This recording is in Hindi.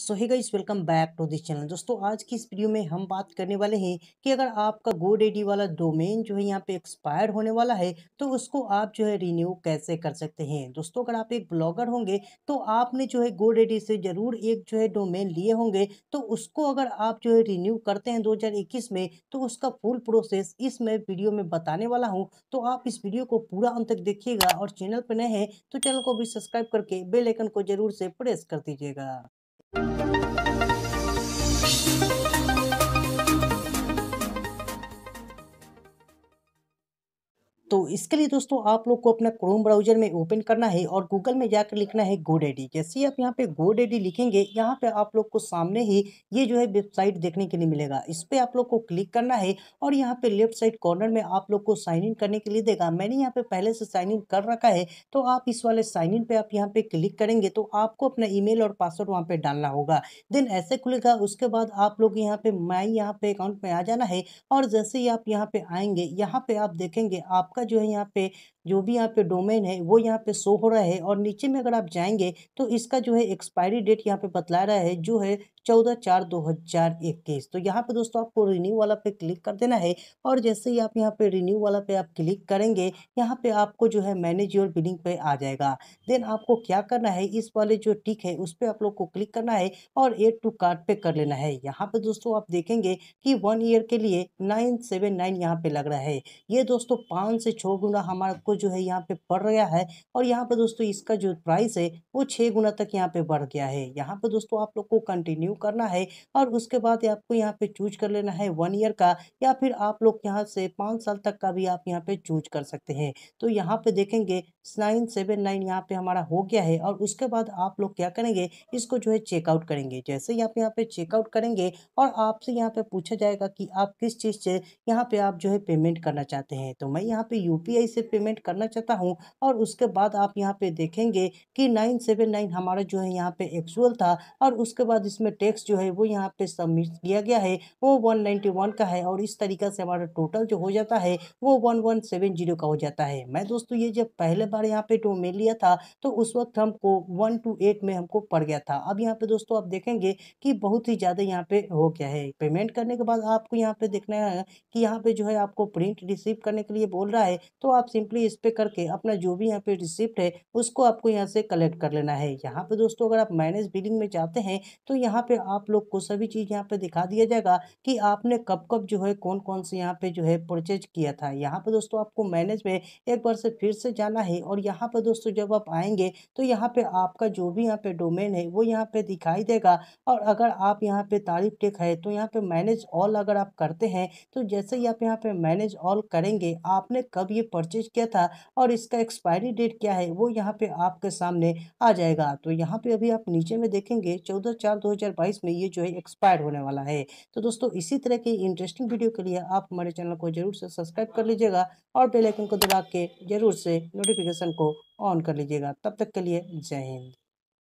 So hey guys welcome back to this channel दोस्तों आज की इस वीडियो में हम बात करने वाले हैं कि अगर आपका गो डेडी वाला डोमेन जो है यहाँ पे एक्सपायर होने वाला है तो उसको आप जो है रिन्यू कैसे कर सकते हैं दोस्तों अगर आप एक ब्लॉगर होंगे तो आपने जो है गो डेडी से ज़रूर एक जो है डोमेन लिए होंगे तो उसको अगर आप जो है रिन्यू करते हैं दो में तो उसका फुल प्रोसेस इस मैं वीडियो में बताने वाला हूँ तो आप इस वीडियो को पूरा अंत तक देखिएगा और चैनल पर नए हैं तो चैनल को भी सब्सक्राइब करके बेलाइकन को जरूर से प्रेस कर दीजिएगा Thank you. तो इसके लिए दोस्तों आप लोग को अपना क्रोम ब्राउजर में ओपन करना है और गूगल में जाकर लिखना है गो डेडी जैसे ही आप यहाँ पे गो डेडी लिखेंगे यहाँ पे आप लोग को सामने ही ये जो है वेबसाइट देखने के लिए मिलेगा इस पर आप लोग को क्लिक करना है और यहाँ पे लेफ्ट साइड कॉर्नर में आप लोग को साइन इन करने के लिए देगा मैंने यहाँ पे पहले से साइन इन कर रखा है तो आप इस वाले साइन इन पे आप यहाँ पे क्लिक करेंगे तो आपको अपना ई और पासवर्ड वहाँ पे डालना होगा देन ऐसे खुलेगा उसके बाद आप लोग यहाँ पे माई यहाँ पे अकाउंट में आ जाना है और जैसे ही आप यहाँ पे आएंगे यहाँ पे आप देखेंगे आपका आपका जो है यहाँ पे जो भी यहाँ पे डोमेन है वो यहाँ पे शो हो रहा है और नीचे में अगर आप जाएंगे तो इसका जो है एक्सपायरी डेट यहाँ पे बतला रहा है जो है चौदह चार दो हज़ार इक्कीस तो यहाँ पे दोस्तों आपको रिन्यू वाला पे क्लिक कर देना है और जैसे ही आप यहाँ पे रिन्यू वाला पे आप क्लिक करेंगे यहाँ पे आपको जो है मैनेज योर बिलिंग पे आ जाएगा देन आपको क्या करना है इस वाले जो टिक है उस पर आप लोग को क्लिक करना है और एड टू कार्ड पे कर लेना है यहाँ पे दोस्तों आप देखेंगे कि वन ईयर के लिए नाइन सेवन नाइन यहाँ पे लग रहा है ये दोस्तों पाँच से से छः गुना हमारा को जो है यहाँ पे पड़ गया है और यहाँ पे दोस्तों इसका जो प्राइस है वो छः गुना तक यहाँ पे बढ़ गया है यहाँ पे दोस्तों आप लोग को कंटिन्यू करना है और उसके बाद आपको यहाँ पे चूज कर लेना है वन ईयर का या फिर आप लोग यहाँ से पाँच साल तक का भी आप यहाँ पे चूज कर सकते हैं तो यहाँ पे देखेंगे नाइन सेवन नाइन यहाँ पे हमारा हो गया है और उसके बाद आप लोग क्या करेंगे इसको जो है चेकआउट करेंगे जैसे ही आप यहाँ पे चेकआउट करेंगे और आपसे यहाँ पे पूछा जाएगा कि आप किस चीज़ से यहाँ पे आप जो है पेमेंट करना चाहते हैं तो मैं यहाँ पे यूपीआई से पेमेंट करना चाहता हूँ और उसके बाद आप यहाँ पे देखेंगे कि नाइन सेवन नाइन हमारा जो है यहाँ पे एक्चुअल था और उसके बाद इसमें टैक्स जो है वो यहाँ पे सबमिट किया गया है वो वन नाइन्टी वन का है और इस तरीका से हमारा टोटल जो हो जाता है वो वन वन सेवन जीरो का हो जाता है मैं दोस्तों ये जब पहले बार यहाँ पे डोमेन लिया था तो उस वक्त हमको वन टू एट में हमको पड़ गया था अब यहाँ पे दोस्तों आप देखेंगे कि बहुत ही ज़्यादा यहाँ पे हो गया है पेमेंट करने के बाद आपको यहाँ पे देखना है कि यहाँ पे जो है आपको प्रिंट रिसीव करने के लिए बोल रहा है है तो आप सिंपली इस पर करके अपना जो भी यहाँ पे रिसिप्ट है उसको आपको यहाँ से कलेक्ट कर लेना है यहाँ पे दोस्तों अगर आप माइनस बिलिंग में जाते हैं तो यहाँ पे आप लोग को सभी चीज़ यहाँ पे दिखा दिया जाएगा कि आपने कब कब जो है कौन कौन से यहाँ पे जो है परचेज किया था यहाँ पर दोस्तों आपको मैनेज में एक बार से फिर से जाना है और यहाँ पर दोस्तों जब आप आएंगे तो यहाँ पे आपका जो भी यहाँ पे डोमेन है वो यहाँ पे दिखाई देगा और अगर आप यहाँ पे तारीफ टेक है तो यहाँ पे मैनेज ऑल अगर आप करते हैं तो जैसे ही आप यहाँ पे मैनेज ऑल करेंगे आपने कब कब ये परचेज किया था और इसका एक्सपायरी डेट क्या है वो यहाँ पे आपके सामने आ जाएगा तो यहाँ पे अभी आप नीचे में देखेंगे चौदह चार दो हज़ार बाईस में ये जो है एक्सपायर होने वाला है तो दोस्तों इसी तरह की इंटरेस्टिंग वीडियो के लिए आप हमारे चैनल को जरूर से सब्सक्राइब कर लीजिएगा और बेलाइकन को दबा के जरूर से नोटिफिकेशन को ऑन कर लीजिएगा तब तक के लिए जय हिंद